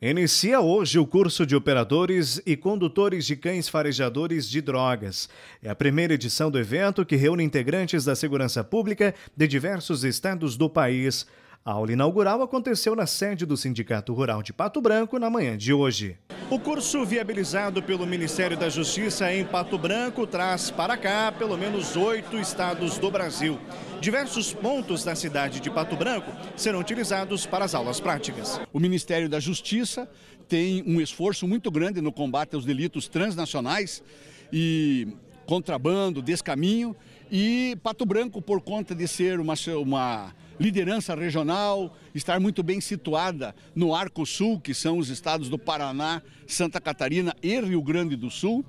Inicia hoje o curso de operadores e condutores de cães farejadores de drogas. É a primeira edição do evento que reúne integrantes da segurança pública de diversos estados do país. A aula inaugural aconteceu na sede do Sindicato Rural de Pato Branco na manhã de hoje. O curso viabilizado pelo Ministério da Justiça em Pato Branco traz para cá pelo menos oito estados do Brasil. Diversos pontos da cidade de Pato Branco serão utilizados para as aulas práticas. O Ministério da Justiça tem um esforço muito grande no combate aos delitos transnacionais e contrabando, descaminho, e Pato Branco, por conta de ser uma, uma liderança regional, estar muito bem situada no Arco Sul, que são os estados do Paraná, Santa Catarina e Rio Grande do Sul,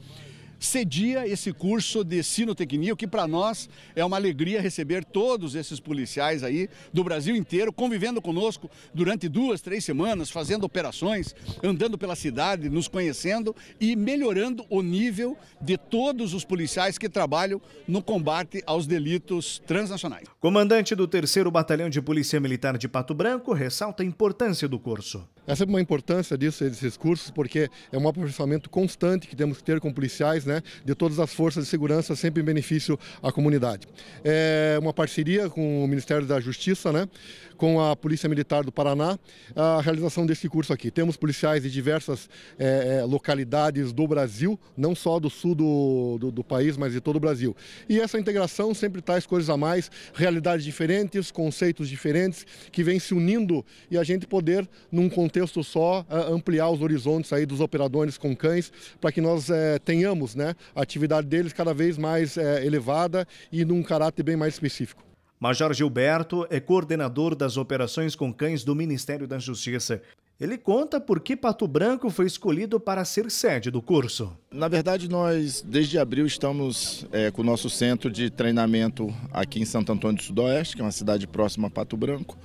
cedia esse curso de sinotecnia, que para nós é uma alegria receber todos esses policiais aí do Brasil inteiro, convivendo conosco durante duas, três semanas, fazendo operações, andando pela cidade, nos conhecendo e melhorando o nível de todos os policiais que trabalham no combate aos delitos transnacionais. Comandante do 3 Batalhão de Polícia Militar de Pato Branco ressalta a importância do curso. Essa é uma importância disso, desses cursos, porque é um aperfeiçoamento constante que temos que ter com policiais, né, de todas as forças de segurança, sempre em benefício à comunidade. É uma parceria com o Ministério da Justiça, né, com a Polícia Militar do Paraná, a realização desse curso aqui. Temos policiais de diversas é, é localidades do Brasil, não só do sul do, do, do país, mas de todo o Brasil. E essa integração sempre traz coisas a mais, realidades diferentes, conceitos diferentes, que vêm se unindo e a gente poder, num contexto contexto só ah, ampliar os horizontes aí dos operadores com cães para que nós é, tenhamos né, a atividade deles cada vez mais é, elevada e num caráter bem mais específico. Major Gilberto é coordenador das operações com cães do Ministério da Justiça. Ele conta por que Pato Branco foi escolhido para ser sede do curso. Na verdade, nós, desde abril, estamos é, com o nosso centro de treinamento aqui em Santo Antônio do Sudoeste, que é uma cidade próxima a Pato Branco.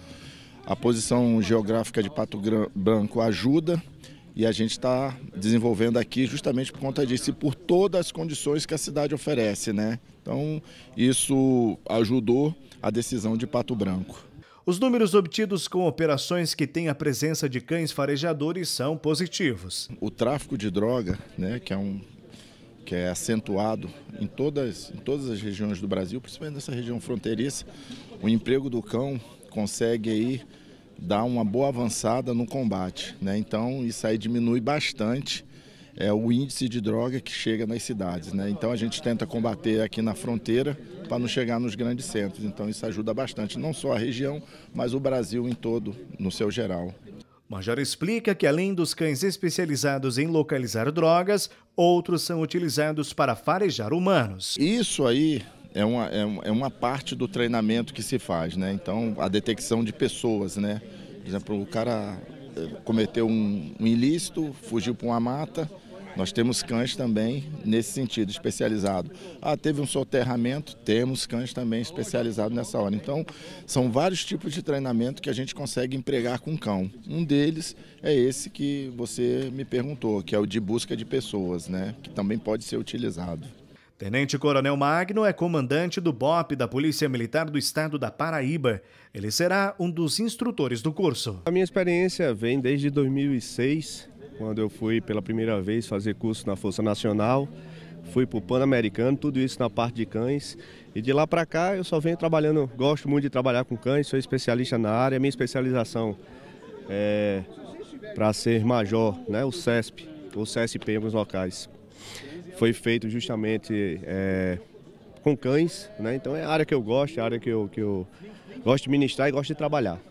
A posição geográfica de Pato Branco ajuda e a gente está desenvolvendo aqui justamente por conta disso e por todas as condições que a cidade oferece, né? Então, isso ajudou a decisão de Pato Branco. Os números obtidos com operações que têm a presença de cães farejadores são positivos. O tráfico de droga, né, que é um que é acentuado em todas, em todas as regiões do Brasil, principalmente nessa região fronteiriça, o emprego do cão consegue aí dar uma boa avançada no combate. Né? Então isso aí diminui bastante é, o índice de droga que chega nas cidades. Né? Então a gente tenta combater aqui na fronteira para não chegar nos grandes centros. Então isso ajuda bastante, não só a região, mas o Brasil em todo, no seu geral. Major explica que, além dos cães especializados em localizar drogas, outros são utilizados para farejar humanos. Isso aí é uma, é, é uma parte do treinamento que se faz, né? Então, a detecção de pessoas, né? Por exemplo, o cara eh, cometeu um, um ilícito, fugiu para uma mata, nós temos cães também nesse sentido, especializado. Ah, teve um soterramento, temos cães também especializados nessa hora. Então, são vários tipos de treinamento que a gente consegue empregar com cão. Um deles é esse que você me perguntou, que é o de busca de pessoas, né? Que também pode ser utilizado. Tenente Coronel Magno é comandante do BOP da Polícia Militar do Estado da Paraíba. Ele será um dos instrutores do curso. A minha experiência vem desde 2006 quando eu fui pela primeira vez fazer curso na Força Nacional, fui para o Pan-Americano, tudo isso na parte de cães. E de lá para cá eu só venho trabalhando, gosto muito de trabalhar com cães, sou especialista na área, minha especialização é para ser major, né, o CESP, ou CSP em alguns locais. Foi feito justamente é, com cães, né, então é a área que eu gosto, é a área que eu, que eu gosto de ministrar e gosto de trabalhar.